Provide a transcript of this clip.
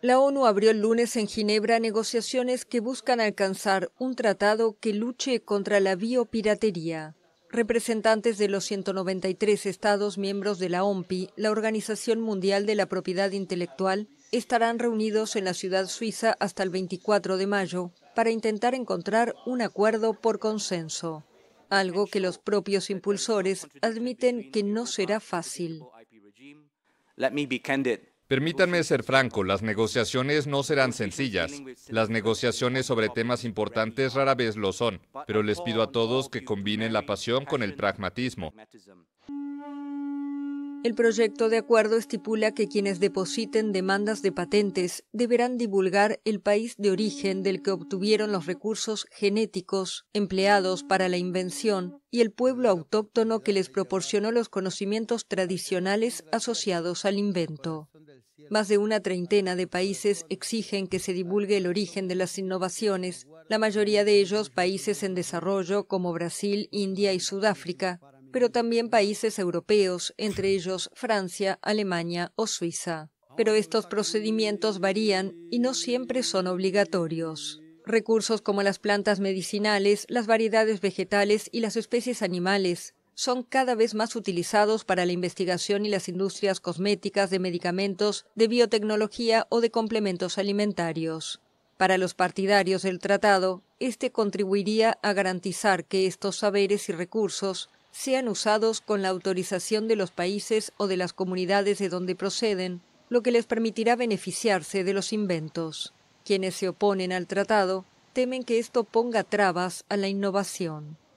La ONU abrió el lunes en Ginebra negociaciones que buscan alcanzar un tratado que luche contra la biopiratería. Representantes de los 193 Estados miembros de la OMPI, la Organización Mundial de la Propiedad Intelectual, estarán reunidos en la ciudad suiza hasta el 24 de mayo para intentar encontrar un acuerdo por consenso, algo que los propios impulsores admiten que no será fácil. Permítanme ser franco, las negociaciones no serán sencillas. Las negociaciones sobre temas importantes rara vez lo son, pero les pido a todos que combinen la pasión con el pragmatismo. El proyecto de acuerdo estipula que quienes depositen demandas de patentes deberán divulgar el país de origen del que obtuvieron los recursos genéticos empleados para la invención y el pueblo autóctono que les proporcionó los conocimientos tradicionales asociados al invento. Más de una treintena de países exigen que se divulgue el origen de las innovaciones, la mayoría de ellos países en desarrollo como Brasil, India y Sudáfrica, pero también países europeos, entre ellos Francia, Alemania o Suiza. Pero estos procedimientos varían y no siempre son obligatorios. Recursos como las plantas medicinales, las variedades vegetales y las especies animales, son cada vez más utilizados para la investigación y las industrias cosméticas de medicamentos, de biotecnología o de complementos alimentarios. Para los partidarios del tratado, este contribuiría a garantizar que estos saberes y recursos sean usados con la autorización de los países o de las comunidades de donde proceden, lo que les permitirá beneficiarse de los inventos. Quienes se oponen al tratado temen que esto ponga trabas a la innovación.